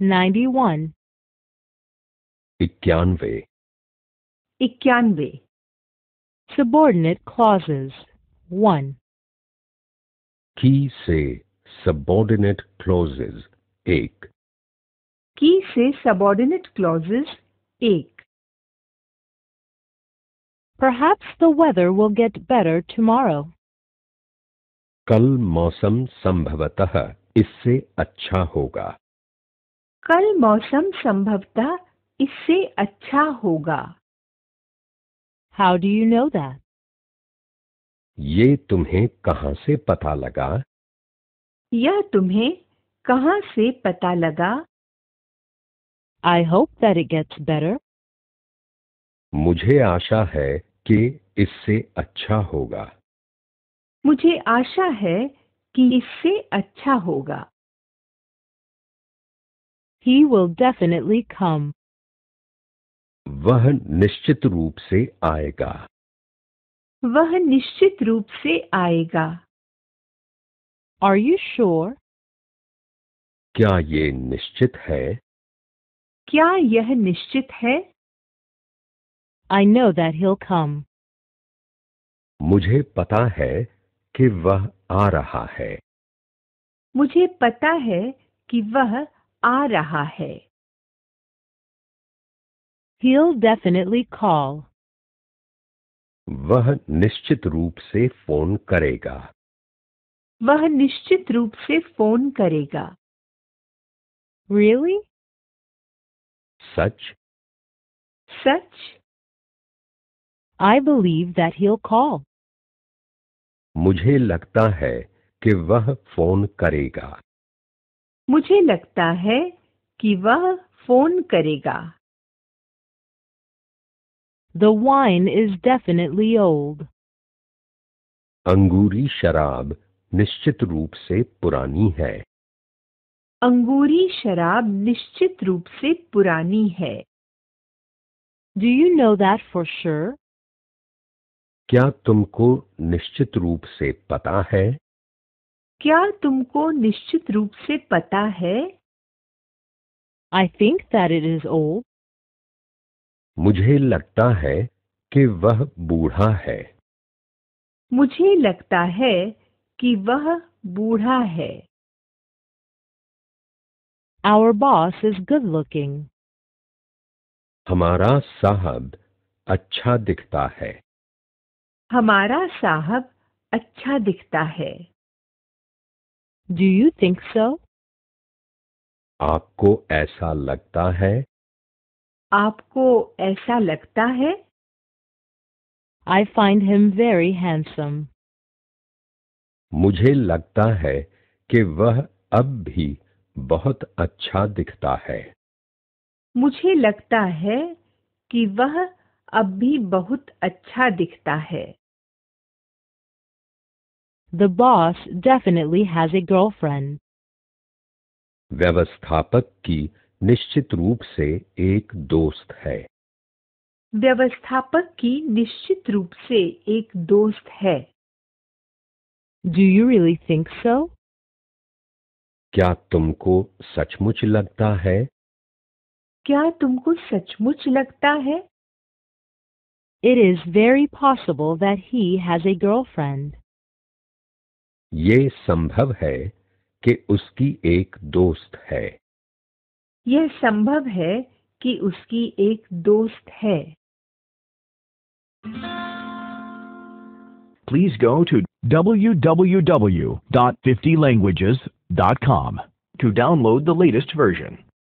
91 91 Subordinate clauses 1 Ki se subordinate clauses 1 Ki se subordinate clauses 1 Perhaps the weather will get better tomorrow. Kal mausam sambhavatah isse acha hoga. कल मौसम संभवतः इससे अच्छा होगा how do you know that ये तुम्हें कहां से पता लगा यह तुम्हें कहां से पता लगा I hope that it gets better मुझे आशा है कि इससे अच्छा होगा मुझे आशा है कि इससे अच्छा होगा He will definitely come. वह निश्चित रूप से आएगा वह निश्चित रूप से आएगा आर यू श्योर क्या ये निश्चित है क्या यह निश्चित है आई नो दैट हिल कम मुझे पता है कि वह आ रहा है मुझे पता है कि वह आ रहा है He'll definitely call. वह निश्चित रूप से फोन करेगा वह निश्चित रूप से फोन करेगा Really? Such such I believe that he'll call. मुझे लगता है कि वह फोन करेगा मुझे लगता है कि वह फोन करेगा The wine is definitely old. अंगूरी शराब निश्चित रूप से पुरानी है अंगूरी शराब निश्चित रूप से पुरानी है Do you know that for sure? क्या तुमको निश्चित रूप से पता है क्या तुमको निश्चित रूप से पता है I think that it is oh मुझे लगता है कि वह बूढ़ा है मुझे लगता है कि वह बूढ़ा है our boss is good looking हमारा साहब अच्छा दिखता है हमारा साहब अच्छा दिखता है Do you think so? आपको ऐसा लगता है आपको ऐसा लगता है I find him very handsome. मुझे लगता है कि वह अब भी बहुत अच्छा दिखता है मुझे लगता है कि वह अब भी बहुत अच्छा दिखता है The boss definitely has a girlfriend. व्यवस्थापक की निश्चित रूप से एक दोस्त है व्यवस्थापक की निश्चित रूप से एक दोस्त है Do you really think so? क्या तुमको सचमुच लगता है क्या तुमको सचमुच लगता है It is very possible that he has a girlfriend. ये संभव है कि उसकी एक दोस्त है यह संभव है कि उसकी एक दोस्त है please go to W W W dot fifty languages dot com to download the latest version